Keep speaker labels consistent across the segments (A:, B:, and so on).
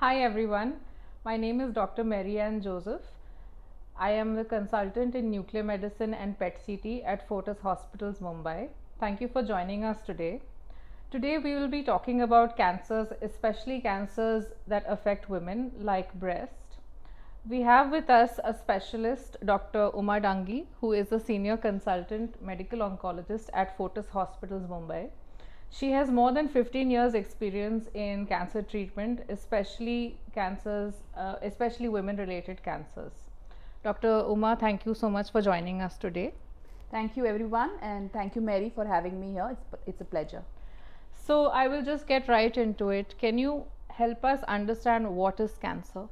A: Hi everyone, my name is Dr. Mary Ann Joseph. I am the consultant in nuclear medicine and PET CT at Fortis Hospitals, Mumbai. Thank you for joining us today. Today we will be talking about cancers, especially cancers that affect women like breast. We have with us a specialist, Dr. Uma Dangi, who is a senior consultant medical oncologist at Fortis Hospitals, Mumbai. She has more than 15 years experience in cancer treatment, especially cancers, uh, especially women related cancers. Dr. Uma, thank you so much for joining us today. Thank you everyone and thank you Mary for having me here. It's, it's a pleasure. So I will just get right into it. Can
B: you help us understand what is cancer?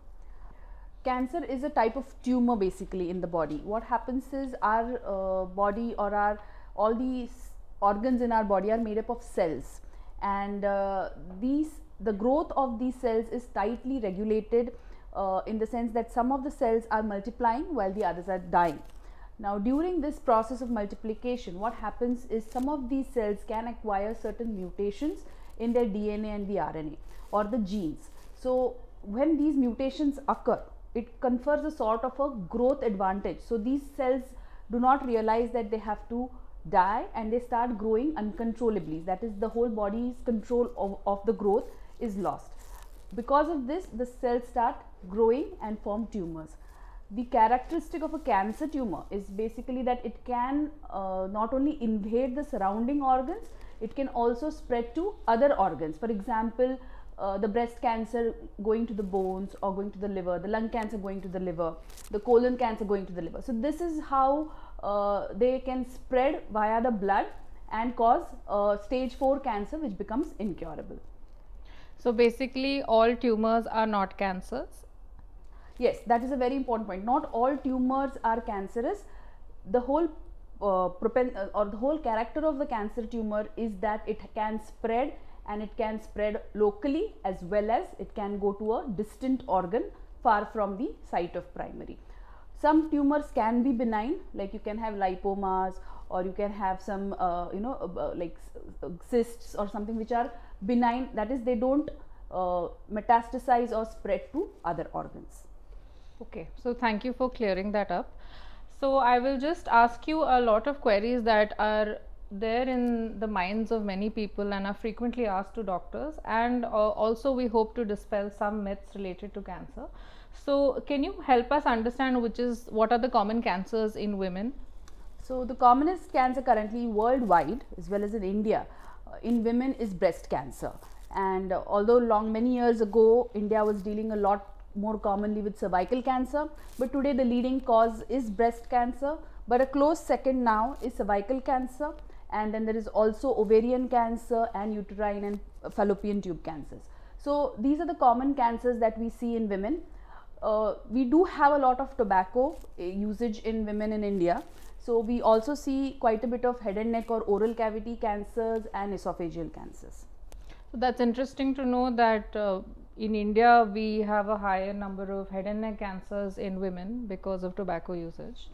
B: Cancer is a type of tumor basically in the body. What happens is our uh, body or our all these organs in our body are made up of cells and uh, these the growth of these cells is tightly regulated uh, in the sense that some of the cells are multiplying while the others are dying now during this process of multiplication what happens is some of these cells can acquire certain mutations in their dna and the rna or the genes so when these mutations occur it confers a sort of a growth advantage so these cells do not realize that they have to die and they start growing uncontrollably that is the whole body's control of, of the growth is lost because of this the cells start growing and form tumors the characteristic of a cancer tumor is basically that it can uh, not only invade the surrounding organs it can also spread to other organs for example uh, the breast cancer going to the bones or going to the liver, the lung cancer going to the liver, the colon cancer going to the liver. So this is how uh, they can spread via the blood and cause uh, stage 4 cancer which becomes incurable. So basically all tumors are not cancers? Yes, that is a very important point. Not all tumors are cancerous. The whole uh, uh or the whole character of the cancer tumor is that it can spread and it can spread locally as well as it can go to a distant organ far from the site of primary. Some tumors can be benign like you can have lipomas or you can have some uh, you know uh, like uh, cysts or something which are benign that is they don't uh, metastasize or spread to other organs. Okay, so thank you for clearing that
A: up. So I will just ask you a lot of queries that are there in the minds of many people and are frequently asked to doctors and uh, also we hope to dispel some myths related to cancer so can you help us understand which is what
B: are the common cancers in women so the commonest cancer currently worldwide as well as in india uh, in women is breast cancer and uh, although long many years ago india was dealing a lot more commonly with cervical cancer but today the leading cause is breast cancer but a close second now is cervical cancer and then there is also ovarian cancer and uterine and fallopian tube cancers. So these are the common cancers that we see in women. Uh, we do have a lot of tobacco uh, usage in women in India. So we also see quite a bit of head and neck or oral cavity cancers and esophageal cancers.
A: So that's interesting to know that uh, in India we have a higher number of head and neck cancers in women because of tobacco usage.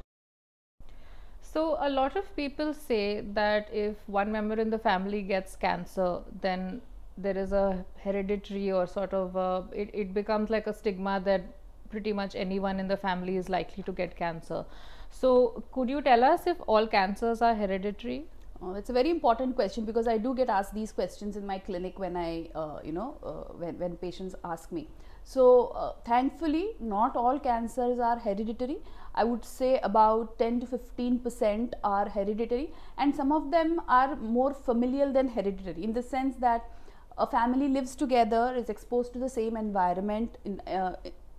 A: So, a lot of people say that if one member in the family gets cancer, then there is a hereditary or sort of a, it, it becomes like a stigma that pretty much anyone in the family is likely to get
B: cancer. So, could you tell us if all cancers are hereditary? Oh, it's a very important question because I do get asked these questions in my clinic when I, uh, you know, uh, when, when patients ask me. So, uh, thankfully, not all cancers are hereditary. I would say about 10 to 15 percent are hereditary, and some of them are more familial than hereditary in the sense that a family lives together, is exposed to the same environment, in, uh,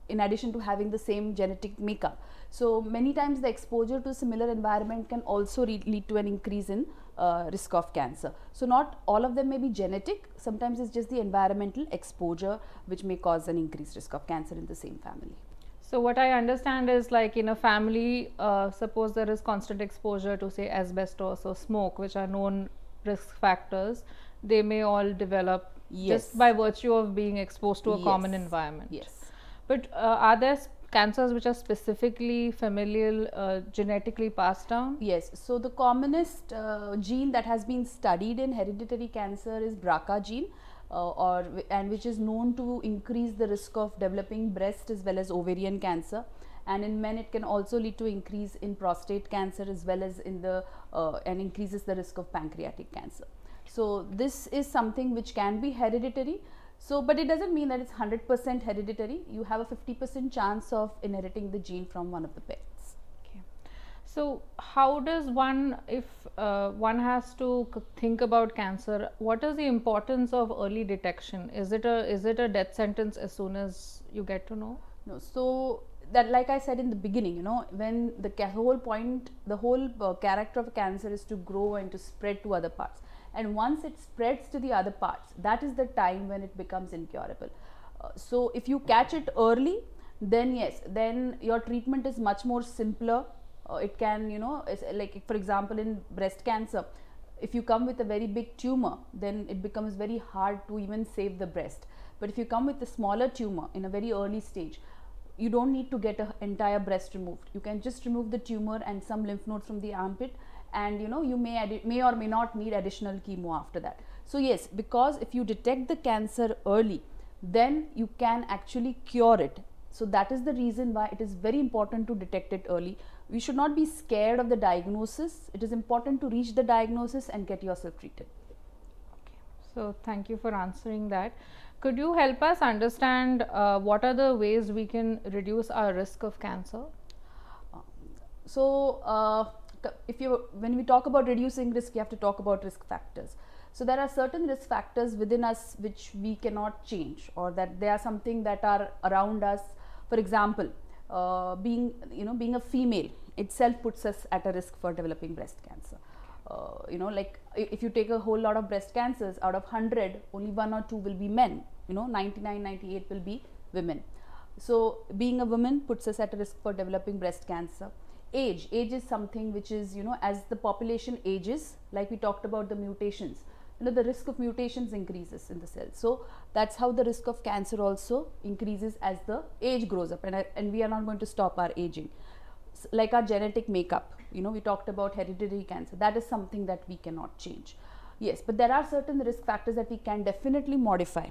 B: in addition to having the same genetic makeup. So, many times the exposure to similar environment can also lead to an increase in uh, risk of cancer. So not all of them may be genetic, sometimes it's just the environmental exposure which may cause an increased risk of cancer in the same family.
A: So what I understand is like in a family, uh, suppose there is constant exposure to say asbestos or smoke which are known risk factors, they may all develop yes. just by virtue of being exposed to a yes. common environment. Yes. But uh, are there cancers which are specifically familial
B: uh, genetically passed down? Yes. So the commonest uh, gene that has been studied in hereditary cancer is BRCA gene. Uh, or and which is known to increase the risk of developing breast as well as ovarian cancer and in men it can also lead to increase in prostate cancer as well as in the uh, and increases the risk of pancreatic cancer so this is something which can be hereditary so, but it doesn't mean that it's 100% hereditary. You have a 50% chance of inheriting the gene from one of the parents. Okay.
A: So, how does one, if uh, one has to think about cancer, what is the importance of early detection? Is it a is it a death
B: sentence as soon as you get to know? No. So that like i said in the beginning you know when the whole point the whole uh, character of cancer is to grow and to spread to other parts and once it spreads to the other parts that is the time when it becomes incurable uh, so if you catch it early then yes then your treatment is much more simpler uh, it can you know like for example in breast cancer if you come with a very big tumor then it becomes very hard to even save the breast but if you come with a smaller tumor in a very early stage you don't need to get an entire breast removed you can just remove the tumor and some lymph nodes from the armpit and you know you may may or may not need additional chemo after that so yes because if you detect the cancer early then you can actually cure it so that is the reason why it is very important to detect it early we should not be scared of the diagnosis it is important to reach the diagnosis and get yourself treated okay. so thank you for answering that could you help us
A: understand uh, what are the ways we can reduce our risk of cancer
B: so uh, if you when we talk about reducing risk, you have to talk about risk factors. So there are certain risk factors within us which we cannot change, or that they are something that are around us. For example, uh, being you know being a female itself puts us at a risk for developing breast cancer. Uh, you know, like if you take a whole lot of breast cancers out of 100, only one or two will be men. You know, 99, 98 will be women. So being a woman puts us at risk for developing breast cancer age age is something which is you know as the population ages like we talked about the mutations you know the risk of mutations increases in the cell so that's how the risk of cancer also increases as the age grows up and, and we are not going to stop our aging so, like our genetic makeup you know we talked about hereditary cancer that is something that we cannot change yes but there are certain risk factors that we can definitely modify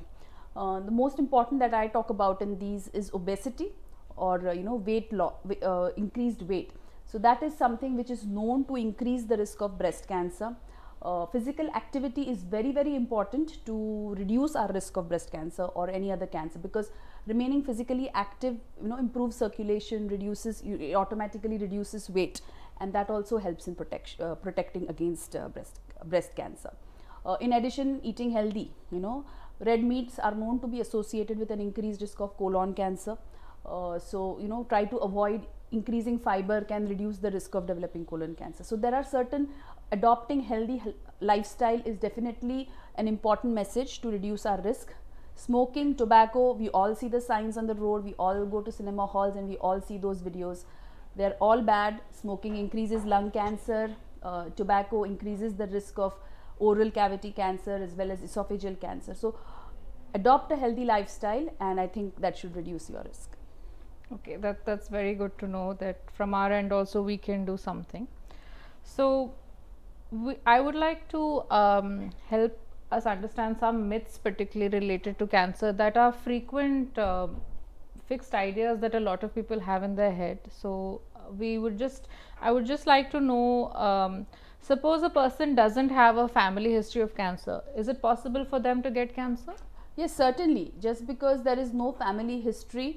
B: uh, the most important that i talk about in these is obesity or uh, you know weight loss uh, increased weight so that is something which is known to increase the risk of breast cancer. Uh, physical activity is very very important to reduce our risk of breast cancer or any other cancer because remaining physically active you know improves circulation reduces it automatically reduces weight and that also helps in protection uh, protecting against uh, breast breast cancer uh, in addition eating healthy you know red meats are known to be associated with an increased risk of colon cancer uh, so you know try to avoid increasing fiber can reduce the risk of developing colon cancer. So there are certain adopting healthy lifestyle is definitely an important message to reduce our risk. Smoking, tobacco, we all see the signs on the road, we all go to cinema halls and we all see those videos. They're all bad. Smoking increases lung cancer, uh, tobacco increases the risk of oral cavity cancer as well as esophageal cancer. So adopt a healthy lifestyle and I think that should reduce your risk
A: okay that that's very good to know that from our end also we can do something so we, i would like to um, help us understand some myths particularly related to cancer that are frequent uh, fixed ideas that a lot of people have in their head so uh, we would just i would just like to know um, suppose a person doesn't have a family
B: history of cancer is it possible for them to get cancer yes certainly just because there is no family history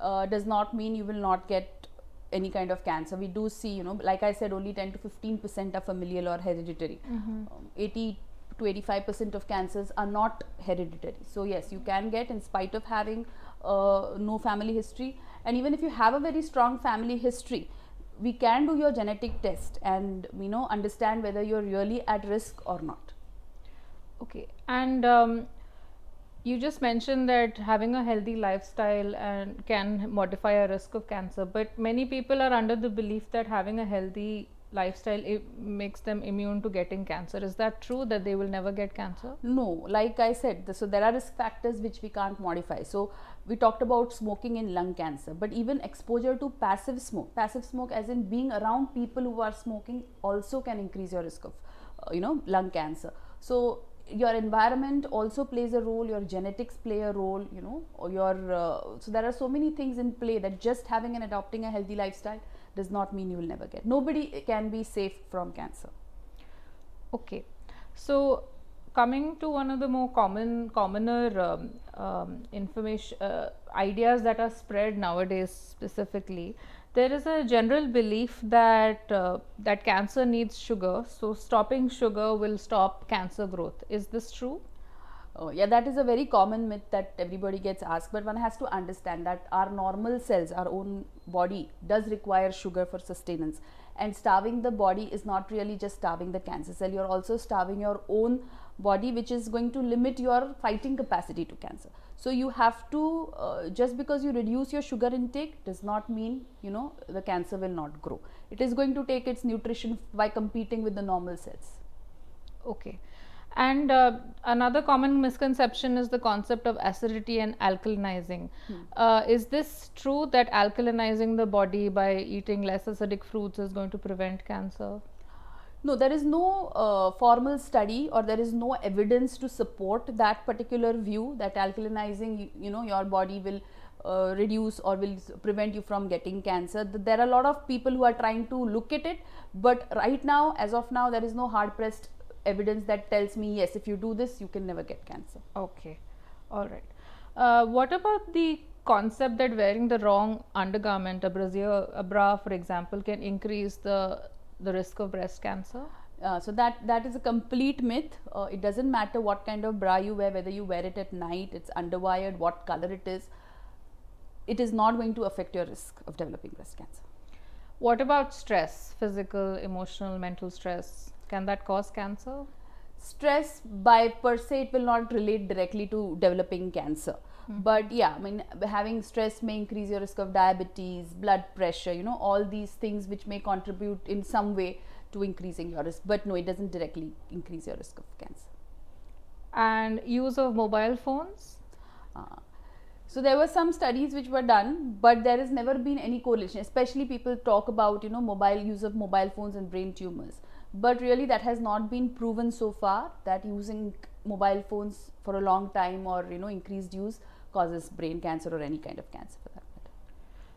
B: uh, does not mean you will not get any kind of cancer. We do see, you know, like I said, only 10 to 15 percent are familial or hereditary. Mm-hmm. Um, 80 to 85 percent of cancers are not hereditary. So, yes, you can get in spite of having uh, no family history. And even if you have a very strong family history, we can do your genetic test and, you know, understand whether you're really at risk or not. Okay. And um, you just mentioned
A: that having a healthy lifestyle and can modify a risk of cancer but many people are under the belief that having a healthy lifestyle it makes them immune to getting cancer is that true that
B: they will never get cancer no like i said so there are risk factors which we can't modify so we talked about smoking in lung cancer but even exposure to passive smoke passive smoke as in being around people who are smoking also can increase your risk of uh, you know lung cancer so your environment also plays a role your genetics play a role you know or your uh, so there are so many things in play that just having and adopting a healthy lifestyle does not mean you will never get nobody uh, can be safe from cancer okay
A: so coming to one of the more common commoner um, um, information uh, ideas that are spread nowadays specifically there is a general belief that uh, that cancer needs sugar so stopping sugar will stop
B: cancer growth is this true Oh, yeah, that is a very common myth that everybody gets asked, but one has to understand that our normal cells, our own body, does require sugar for sustenance. And starving the body is not really just starving the cancer cell, you're also starving your own body, which is going to limit your fighting capacity to cancer. So you have to, uh, just because you reduce your sugar intake does not mean, you know, the cancer will not grow. It is going to take its nutrition by competing with the normal cells. Okay.
A: And uh, another common misconception is the concept of acidity and alkalinizing. Hmm. Uh, is this true that alkalinizing the body by eating less acidic fruits is going to prevent cancer?
B: No, there is no uh, formal study or there is no evidence to support that particular view that alkalinizing, you, you know, your body will uh, reduce or will prevent you from getting cancer. There are a lot of people who are trying to look at it, but right now, as of now, there is no hard pressed evidence that tells me, yes, if you do this, you can never get cancer. Okay, all right. Uh, what about
A: the concept that wearing the wrong undergarment, a a bra for example, can
B: increase the the risk of breast cancer? Uh, so that that is a complete myth. Uh, it doesn't matter what kind of bra you wear, whether you wear it at night, it's underwired, what color it is. It is not going to affect your risk of developing breast cancer. What
A: about stress? Physical, emotional, mental stress. Can that cause cancer?
B: Stress by per se it will not relate directly to developing cancer. Mm. But yeah, I mean, having stress may increase your risk of diabetes, blood pressure, you know, all these things which may contribute in some way to increasing your risk. But no, it doesn't directly increase your risk of cancer. And use of mobile phones? Uh, so there were some studies which were done, but there has never been any correlation. Especially people talk about you know mobile use of mobile phones and brain tumors, but really that has not been proven so far that using mobile phones for a long time or you know increased use causes brain cancer or any kind of cancer for that matter.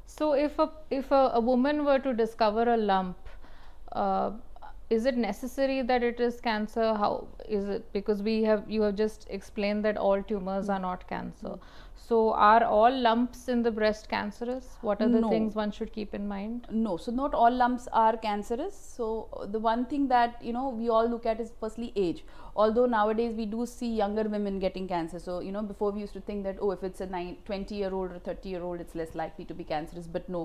A: So, if a if a, a woman were to discover a lump, uh, is it necessary that it is cancer how is it because we have you have just explained that all tumors are not cancer so are
B: all lumps in the breast cancerous what are the no. things one should keep in mind no so not all lumps are cancerous so uh, the one thing that you know we all look at is firstly age although nowadays we do see younger women getting cancer so you know before we used to think that oh if it's a 20 year old or 30 year old it's less likely to be cancerous but no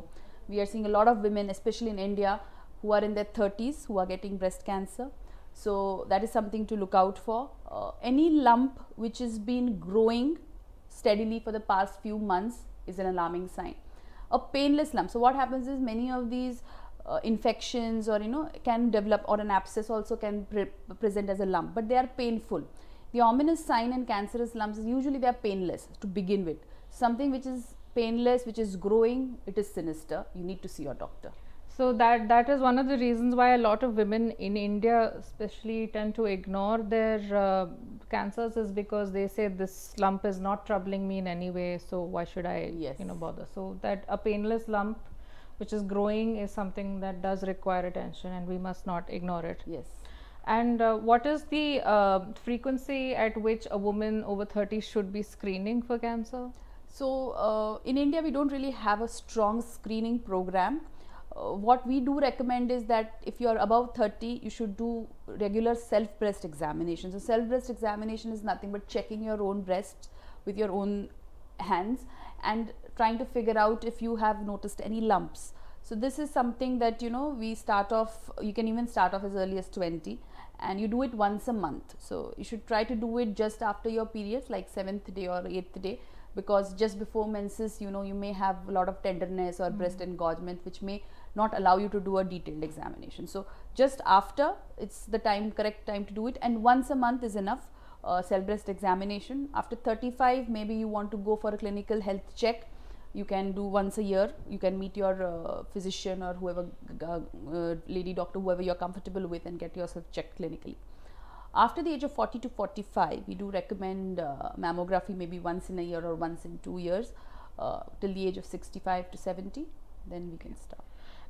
B: we are seeing a lot of women especially in india who are in their 30s who are getting breast cancer. So that is something to look out for. Uh, any lump which has been growing steadily for the past few months is an alarming sign. A painless lump. So what happens is many of these uh, infections or you know can develop or an abscess also can pre present as a lump but they are painful. The ominous sign in cancerous lumps is usually they are painless to begin with. Something which is painless, which is growing, it is sinister. You need to see your doctor. So that
A: that is one of the reasons why a lot of women in India, especially, tend to ignore their uh, cancers is because they say this lump is not troubling me in any way, so why should I, yes. you know, bother? So that a painless lump, which is growing, is something that does require attention, and we must not ignore it. Yes. And uh, what is the uh, frequency at which a woman over 30 should be screening for cancer? So
B: uh, in India, we don't really have a strong screening program uh, what we do recommend is that if you are above 30 you should do regular self breast examination so self breast examination is nothing but checking your own breasts with your own hands and trying to figure out if you have noticed any lumps so this is something that you know we start off you can even start off as early as 20 and you do it once a month so you should try to do it just after your periods like 7th day or 8th day because just before menses you know you may have a lot of tenderness or mm -hmm. breast engorgement which may not allow you to do a detailed examination. So just after it's the time correct time to do it and once a month is enough uh, cell breast examination. After 35 maybe you want to go for a clinical health check you can do once a year you can meet your uh, physician or whoever uh, lady doctor whoever you're comfortable with and get yourself checked clinically after the age of 40 to 45 we do recommend uh, mammography maybe once in a year or once in two years uh, till the age of 65 to 70 then we can start.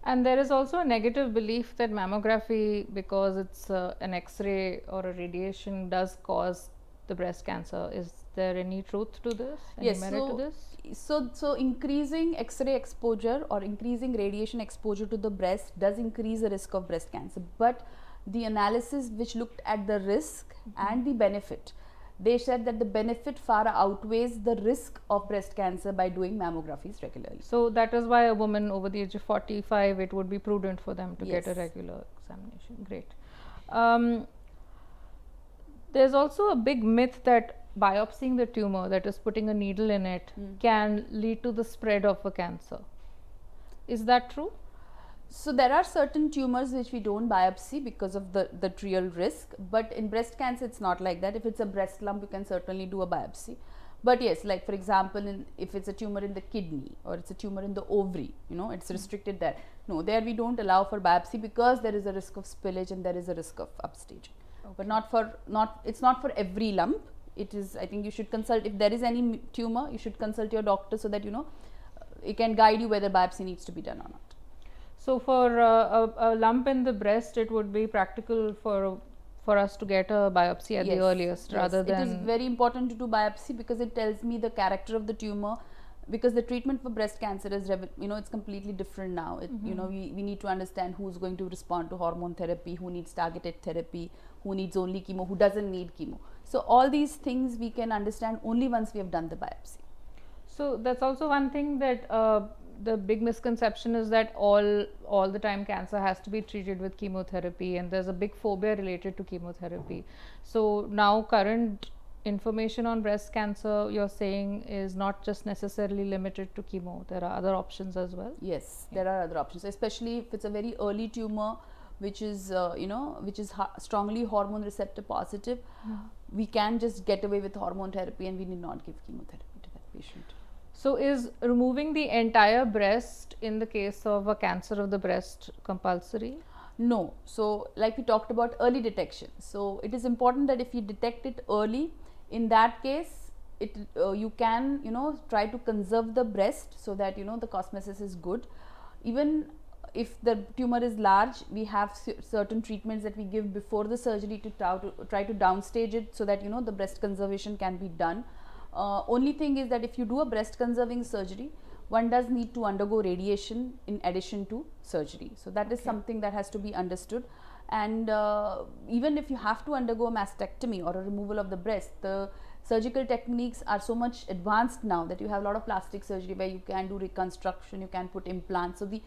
B: And there is also a
A: negative belief that mammography, because it's uh, an x ray or a radiation, does cause the breast cancer. Is there any truth to this? Any yes. so,
B: this? so, so increasing X-ray exposure or increasing radiation exposure to the breast does increase the risk of breast cancer. But the analysis which looked at the risk mm -hmm. and the benefit they said that the benefit far outweighs the risk of breast cancer by doing mammographies regularly.
A: So that is why a woman over the age of 45, it would be prudent for them to yes. get a regular examination. Great. Um, there's also a big myth that biopsying the tumor, that is putting a needle in it, mm. can
B: lead to the spread of a cancer. Is that true? So there are certain tumors which we don't biopsy because of the, the trial risk, but in breast cancer it's not like that. If it's a breast lump, you can certainly do a biopsy. But yes, like for example, in, if it's a tumor in the kidney or it's a tumor in the ovary, you know, it's hmm. restricted there. No, there we don't allow for biopsy because there is a risk of spillage and there is a risk of upstaging. Okay. But not for not it's not for every lump. It is I think you should consult if there is any tumor, you should consult your doctor so that you know it can guide you whether biopsy needs to be done or not. So, for
A: a, a, lump in the breast, it would be practical for for us to get a biopsy at yes, the earliest yes. rather than. It is very
B: important to do biopsy because it tells me the character of the tumor because the treatment for breast cancer is you know it's completely different now it, mm -hmm. you mm-hmm. know we, we need to understand who's going to respond to hormone therapy who needs targeted therapy who needs only chemo who doesn't need chemo so all these things we can understand only once we have done the biopsy so
A: that's also one thing that uh, the big misconception is that all all the time cancer has to be treated with chemotherapy and there's a big phobia related to chemotherapy so now current information on breast cancer you're saying is not just necessarily
B: limited to chemo there are other options as well yes yeah. there are other options especially if it's a very early tumor which is uh, you know which is strongly hormone receptor positive hmm. we can just get away with hormone therapy and we need not give chemotherapy to that patient
A: so, is removing the entire breast in the case of a cancer of the breast
B: compulsory? No. So, like we talked about early detection. So, it is important that if you detect it early, in that case, it uh, you can you know try to conserve the breast so that you know the cosmesis is good. Even if the tumor is large, we have certain treatments that we give before the surgery to try to, try to downstage it so that you know the breast conservation can be done. Uh, only thing is that if you do a breast conserving surgery, one does need to undergo radiation in addition to surgery. So that is okay. something that has to be understood. And uh, even if you have to undergo a mastectomy or a removal of the breast, the surgical techniques are so much advanced now that you have a lot of plastic surgery where you can do reconstruction, you can put implants. So the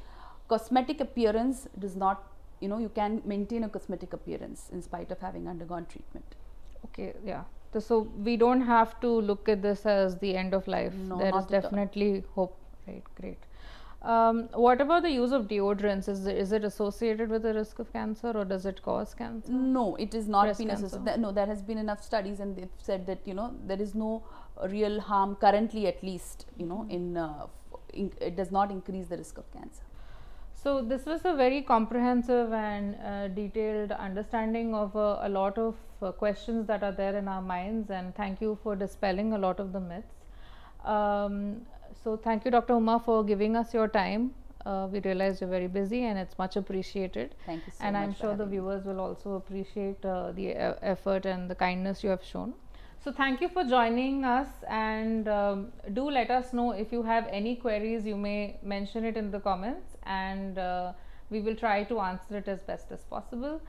B: cosmetic appearance does not, you know, you can maintain a cosmetic appearance in spite of having undergone treatment. Okay,
A: yeah so we don't have to look at this as the end of life. No, there is definitely hope. Right, great. Um, what about the use of deodorants? Is is it
B: associated with the risk of cancer or does it cause cancer? No, it is not been associated. No, there has been enough studies and they've said that you know there is no real harm currently, at least you know in, uh, in it does not increase the risk of cancer. So, this was a very
A: comprehensive and uh, detailed understanding of uh, a lot of uh, questions that are there in our minds and thank you for dispelling a lot of the myths. Um, so, thank you Dr. Uma for giving us your time. Uh, we realize you're very busy and it's much appreciated. Thank you so and much. And I'm sure the viewers me. will also appreciate uh, the uh, effort and the kindness you have shown. So thank you for joining us and um, do let us know if you have any queries you may mention it in the comments and uh, we will try to answer it as best as possible.